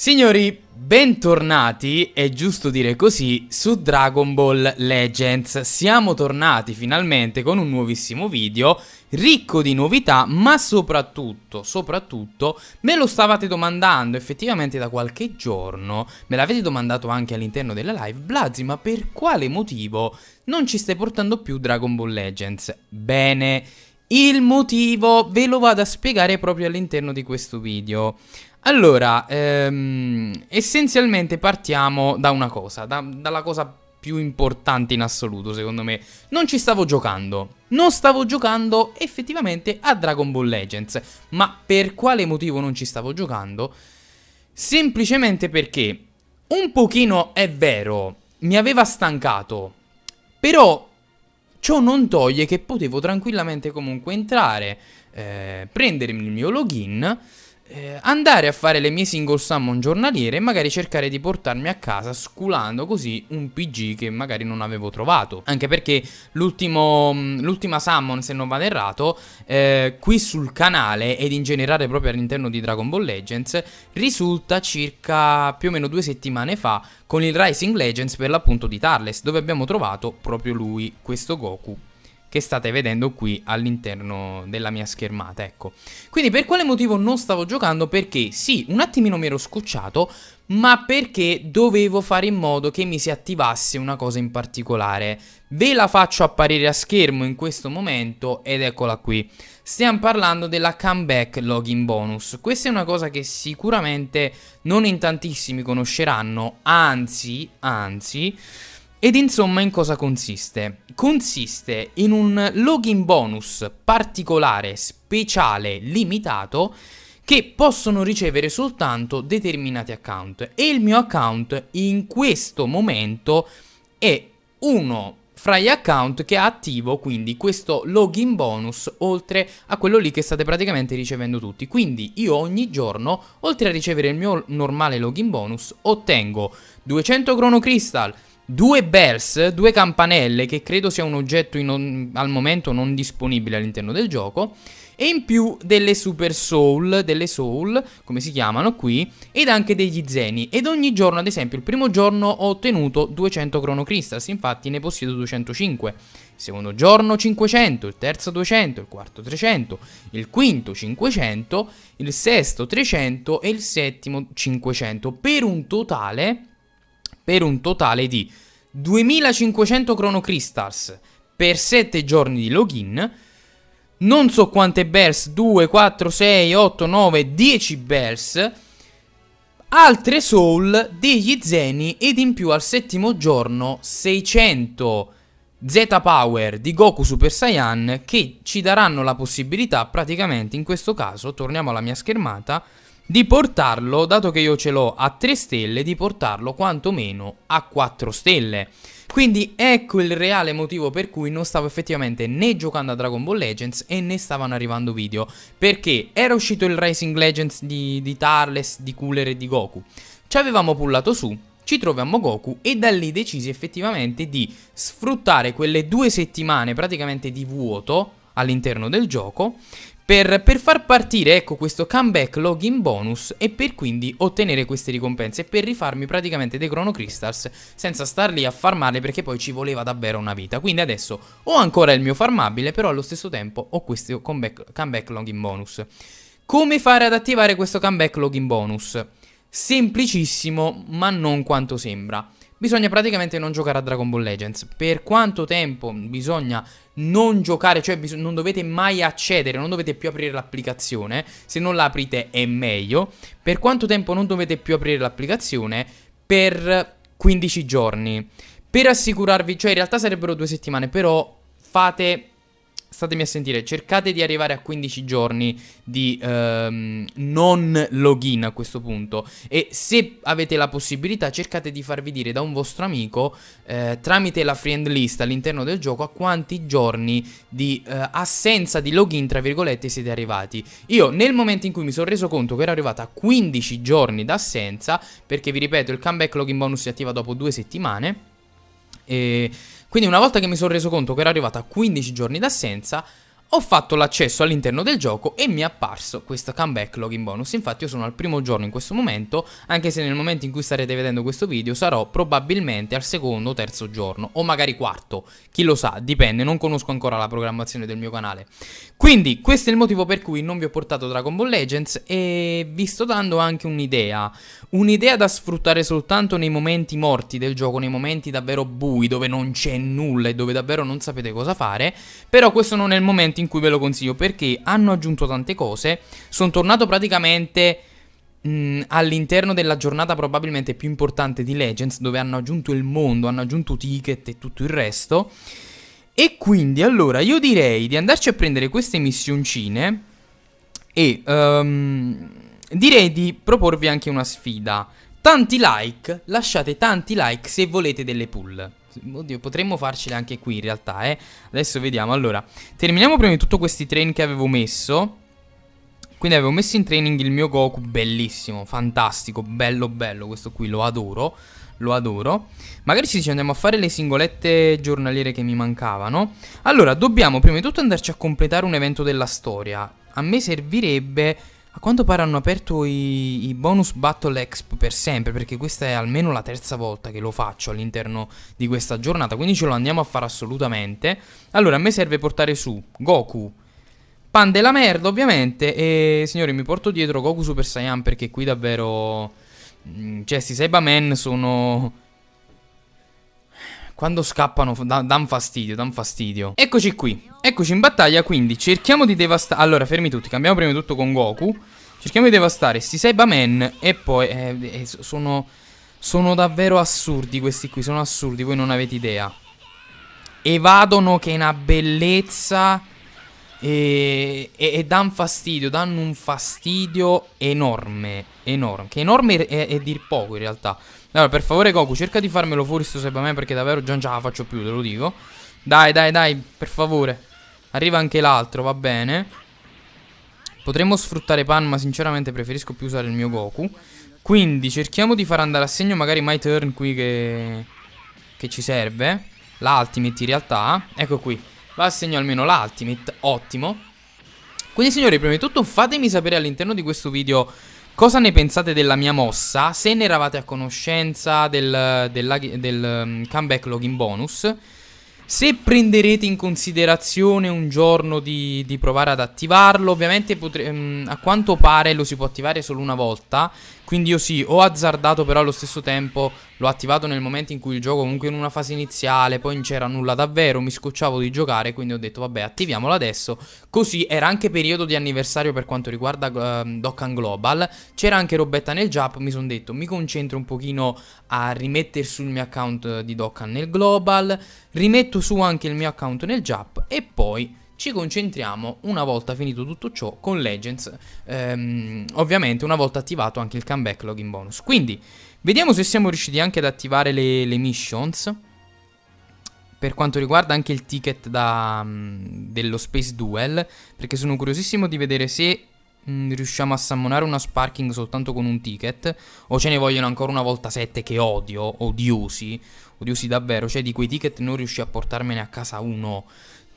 Signori, bentornati, è giusto dire così, su Dragon Ball Legends. Siamo tornati finalmente con un nuovissimo video, ricco di novità, ma soprattutto, soprattutto, me lo stavate domandando effettivamente da qualche giorno, me l'avete domandato anche all'interno della live, Blazi, ma per quale motivo non ci stai portando più Dragon Ball Legends? Bene... Il motivo ve lo vado a spiegare proprio all'interno di questo video. Allora, ehm, essenzialmente partiamo da una cosa, da, dalla cosa più importante in assoluto secondo me. Non ci stavo giocando, non stavo giocando effettivamente a Dragon Ball Legends, ma per quale motivo non ci stavo giocando? Semplicemente perché un pochino è vero, mi aveva stancato, però ciò non toglie che potevo tranquillamente comunque entrare, eh, prendermi il mio login eh, andare a fare le mie single summon giornaliere e magari cercare di portarmi a casa sculando così un PG che magari non avevo trovato. Anche perché mm, l'ultima summon, se non vado errato, eh, qui sul canale ed in generale proprio all'interno di Dragon Ball Legends risulta circa più o meno due settimane fa con il Rising Legends per l'appunto di Tarles dove abbiamo trovato proprio lui, questo Goku che state vedendo qui all'interno della mia schermata, ecco. Quindi per quale motivo non stavo giocando? Perché sì, un attimino mi ero scocciato, ma perché dovevo fare in modo che mi si attivasse una cosa in particolare. Ve la faccio apparire a schermo in questo momento ed eccola qui. Stiamo parlando della comeback login bonus. Questa è una cosa che sicuramente non in tantissimi conosceranno, anzi, anzi... Ed insomma in cosa consiste? Consiste in un login bonus particolare, speciale, limitato che possono ricevere soltanto determinati account e il mio account in questo momento è uno fra gli account che ha attivo quindi questo login bonus oltre a quello lì che state praticamente ricevendo tutti quindi io ogni giorno oltre a ricevere il mio normale login bonus ottengo 200 crono crystal Due bells, due campanelle, che credo sia un oggetto on- al momento non disponibile all'interno del gioco. E in più delle super soul, delle soul, come si chiamano qui, ed anche degli zeni. Ed ogni giorno, ad esempio, il primo giorno ho ottenuto 200 Chrono Crystals, infatti ne possiedo 205 il secondo giorno 500, il terzo 200, il quarto 300, il quinto 500, il sesto 300 e il settimo 500 per un totale per un totale di 2500 Chrono Crystals per 7 giorni di login, non so quante bells, 2, 4, 6, 8, 9, 10 bells, altre soul, degli zeni ed in più al settimo giorno 600 Z Power di Goku Super Saiyan che ci daranno la possibilità praticamente in questo caso, torniamo alla mia schermata, di portarlo, dato che io ce l'ho a 3 stelle, di portarlo quantomeno a 4 stelle. Quindi ecco il reale motivo per cui non stavo effettivamente né giocando a Dragon Ball Legends e né stavano arrivando video. Perché era uscito il Racing Legends di, di Tarles, di Cooler e di Goku. Ci avevamo pullato su, ci troviamo Goku e da lì decisi effettivamente di sfruttare quelle due settimane praticamente di vuoto all'interno del gioco per, per, far partire ecco questo comeback login bonus e per quindi ottenere queste ricompense e per rifarmi praticamente dei Chrono Crystals senza star lì a farmare perché poi ci voleva davvero una vita quindi adesso ho ancora il mio farmabile però allo stesso tempo ho questo comeback, comeback login bonus come fare ad attivare questo comeback login bonus? Semplicissimo ma non quanto sembra Bisogna praticamente non giocare a Dragon Ball Legends. Per quanto tempo bisogna non giocare, cioè bis non dovete mai accedere, non dovete più aprire l'applicazione. Se non la aprite è meglio. Per quanto tempo non dovete più aprire l'applicazione? Per 15 giorni. Per assicurarvi, cioè in realtà sarebbero due settimane, però fate statemi a sentire, cercate di arrivare a 15 giorni di ehm, non login a questo punto e se avete la possibilità cercate di farvi dire da un vostro amico eh, tramite la friend list all'interno del gioco a quanti giorni di eh, assenza di login tra virgolette siete arrivati. Io nel momento in cui mi sono reso conto che ero arrivata a 15 giorni d'assenza, perché vi ripeto il comeback login bonus si attiva dopo due settimane, e quindi una volta che mi sono reso conto che ero arrivato a 15 giorni d'assenza, ho fatto l'accesso all'interno del gioco e mi è apparso questo comeback login bonus, infatti io sono al primo giorno in questo momento, anche se nel momento in cui starete vedendo questo video sarò probabilmente al secondo o terzo giorno, o magari quarto, chi lo sa, dipende, non conosco ancora la programmazione del mio canale. Quindi questo è il motivo per cui non vi ho portato Dragon Ball Legends e vi sto dando anche un'idea, un'idea da sfruttare soltanto nei momenti morti del gioco, nei momenti davvero bui, dove non c'è nulla e dove davvero non sapete cosa fare, però questo non è il momento momento in cui ve lo consiglio perché hanno aggiunto tante cose. Sono tornato praticamente mh, all'interno della giornata probabilmente più importante di Legends, dove hanno aggiunto il mondo, hanno aggiunto ticket e tutto il resto. E quindi allora io direi di andarci a prendere queste missioncine e um, direi di proporvi anche una sfida. Tanti like, lasciate tanti like se volete delle pull. Oddio, potremmo farcela anche qui in realtà, eh. Adesso vediamo. Allora, terminiamo prima di tutto questi train che avevo messo. Quindi avevo messo in training il mio Goku, bellissimo, fantastico, bello bello, questo qui lo adoro, lo adoro. Magari ci andiamo a fare le singolette giornaliere che mi mancavano. Allora, dobbiamo prima di tutto andarci a completare un evento della storia. A me servirebbe a quanto pare hanno aperto i, i, bonus Battle Exp per sempre, perché questa è almeno la terza volta che lo faccio all'interno di questa giornata, quindi ce lo andiamo a fare assolutamente. Allora, a me serve portare su Goku, Pan della merda ovviamente, e signori mi porto dietro Goku Super Saiyan perché qui davvero... Mm, cioè, sti Saibaman sono quando scappano danno dan fastidio, danno fastidio. Eccoci qui. Eccoci in battaglia, quindi cerchiamo di devastare... Allora, fermi tutti, cambiamo prima di tutto con Goku. Cerchiamo di devastare sti Saiba Man e poi... Eh, eh, sono... Sono davvero assurdi questi qui, sono assurdi, voi non avete idea. Evadono che è una bellezza e, e, e danno fastidio, danno un fastidio enorme, enorme, che enorme è, è dir poco in realtà. Allora, per favore, Goku, cerca di farmelo fuori sto me, perché davvero già non ce la faccio più, te lo dico. Dai, dai, dai, per favore. Arriva anche l'altro, va bene. Potremmo sfruttare Pan, ma sinceramente preferisco più usare il mio Goku. Quindi cerchiamo di far andare a segno magari My Turn qui che, che ci serve. L'Ultimate, in realtà. Ecco qui. Va a segno almeno l'Ultimate. ottimo. Quindi signori, prima di tutto fatemi sapere all'interno di questo video Cosa ne pensate della mia mossa? Se ne eravate a conoscenza del, del, del mm, comeback login bonus. Se prenderete in considerazione un giorno di, di provare ad attivarlo, ovviamente potre, mm, a quanto pare lo si può attivare solo una volta quindi io sì, ho azzardato però allo stesso tempo l'ho attivato nel momento in cui il gioco comunque in una fase iniziale, poi non c'era nulla davvero, mi scocciavo di giocare, quindi ho detto vabbè attiviamolo adesso. Così era anche periodo di anniversario per quanto riguarda uh, ehm, Dokkan Global, c'era anche robetta nel Jap, mi sono detto mi concentro un pochino a rimettere sul mio account di Dokkan nel Global, rimetto su anche il mio account nel Jap e poi ci concentriamo una volta finito tutto ciò con Legends, ehm, ovviamente una volta attivato anche il comeback login bonus. Quindi vediamo se siamo riusciti anche ad attivare le, le missions. Per quanto riguarda anche il ticket da, mh, mm, dello Space Duel, perché sono curiosissimo di vedere se mh, mm, riusciamo a sammonare una Sparking soltanto con un ticket, o ce ne vogliono ancora una volta 7 che odio, odiosi, odiosi davvero, cioè di quei ticket non riuscì a portarmene a casa uno.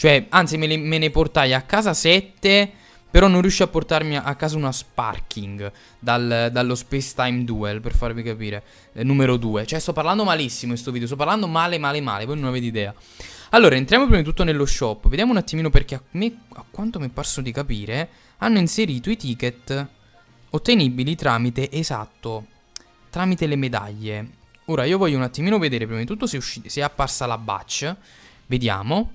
Cioè, anzi, me, le, me ne portai a casa 7. Però non riuscì a portarmi a casa una Sparking dal, dallo Space Time Duel, per farvi capire. Eh, numero 2. Cioè, sto parlando malissimo in questo video. Sto parlando male, male, male. Voi non avete idea. Allora, entriamo prima di tutto nello shop. Vediamo un attimino perché a, me, a quanto mi è parso di capire, hanno inserito i ticket ottenibili tramite, esatto, tramite le medaglie. Ora, io voglio un attimino vedere prima di tutto se, se è apparsa la batch. Vediamo.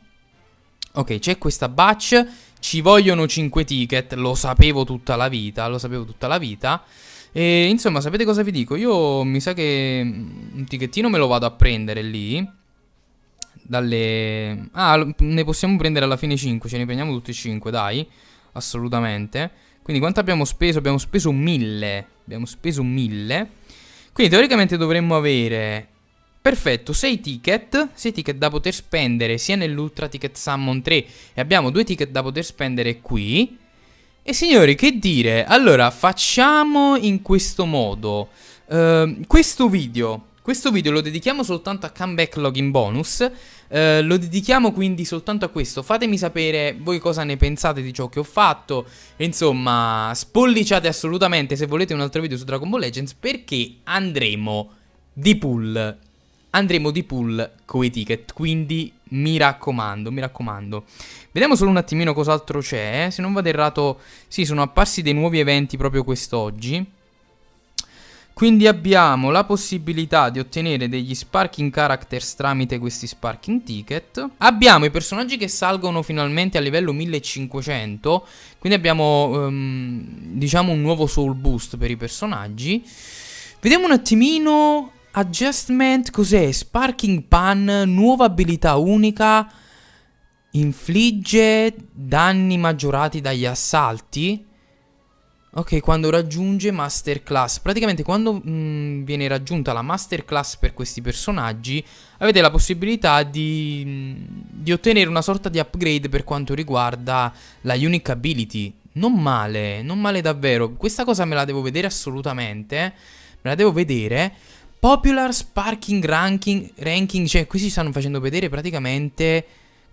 Ok, c'è questa batch, ci vogliono 5 ticket, lo sapevo tutta la vita, lo sapevo tutta la vita. E insomma, sapete cosa vi dico? Io mm, mi sa che mm, un ticchettino me lo vado a prendere lì. Dalle... Ah, ne possiamo prendere alla fine 5, ce ne prendiamo tutti e 5, dai. Assolutamente. Quindi quanto abbiamo speso? Abbiamo speso 1000. Abbiamo speso 1000. Quindi teoricamente dovremmo avere Perfetto, 6 ticket, 6 ticket da poter spendere sia nell'Ultra Ticket Summon 3 e abbiamo 2 ticket da poter spendere qui. E signori, che dire? Allora, facciamo in questo modo. Uh, questo video questo video lo dedichiamo soltanto a comeback login bonus, eh, lo dedichiamo quindi soltanto a questo, fatemi sapere voi cosa ne pensate di ciò che ho fatto, insomma spolliciate assolutamente se volete un altro video su Dragon Ball Legends perché andremo di pool andremo di pool con i ticket, quindi mi raccomando, mi raccomando. Vediamo solo un attimino cos'altro c'è, eh? se non vado errato, sì, sono apparsi dei nuovi eventi proprio quest'oggi. Quindi abbiamo la possibilità di ottenere degli sparking characters tramite questi sparking ticket. Abbiamo i personaggi che salgono finalmente a livello 1500, quindi abbiamo um, diciamo un nuovo soul boost per i personaggi. Vediamo un attimino Adjustment cos'è? Sparking Pan, nuova abilità unica, infligge danni maggiorati dagli assalti. Ok, quando raggiunge Masterclass. Praticamente quando mh, mm, viene raggiunta la Masterclass per questi personaggi, avete la possibilità di, mm, di ottenere una sorta di upgrade per quanto riguarda la Unique Ability. Non male, non male davvero. Questa cosa me la devo vedere assolutamente. Me la devo vedere. Popular Sparking ranking, ranking, cioè qui si stanno facendo vedere praticamente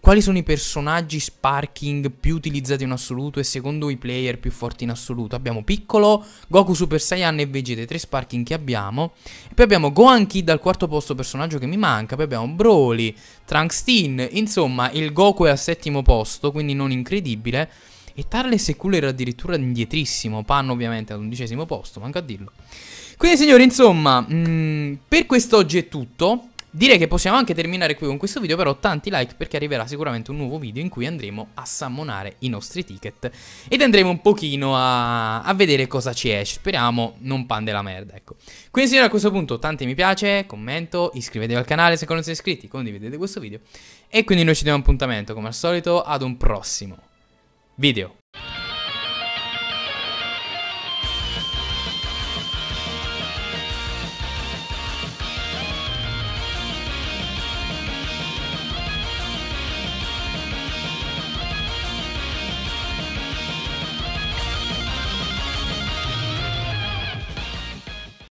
quali sono i personaggi Sparking più utilizzati in assoluto e secondo i player più forti in assoluto. Abbiamo Piccolo, Goku Super Saiyan e Vegeta, i tre Sparking che abbiamo. E poi abbiamo Gohan Kid al quarto posto, personaggio che mi manca. Poi abbiamo Broly, Trunks Teen, insomma il Goku è al settimo posto, quindi non incredibile. E Tarles e Cooler addirittura indietrissimo, Pan ovviamente all'undicesimo posto, manca a dirlo. Quindi signori insomma mh, mm, Per quest'oggi è tutto Direi che possiamo anche terminare qui con questo video Però tanti like perché arriverà sicuramente un nuovo video In cui andremo a sammonare i nostri ticket Ed andremo un pochino a, a vedere cosa ci esce Speriamo non pan della merda ecco Quindi signori a questo punto tanti mi piace Commento, iscrivetevi al canale se non siete iscritti Condividete questo video E quindi noi ci diamo appuntamento come al solito ad un prossimo video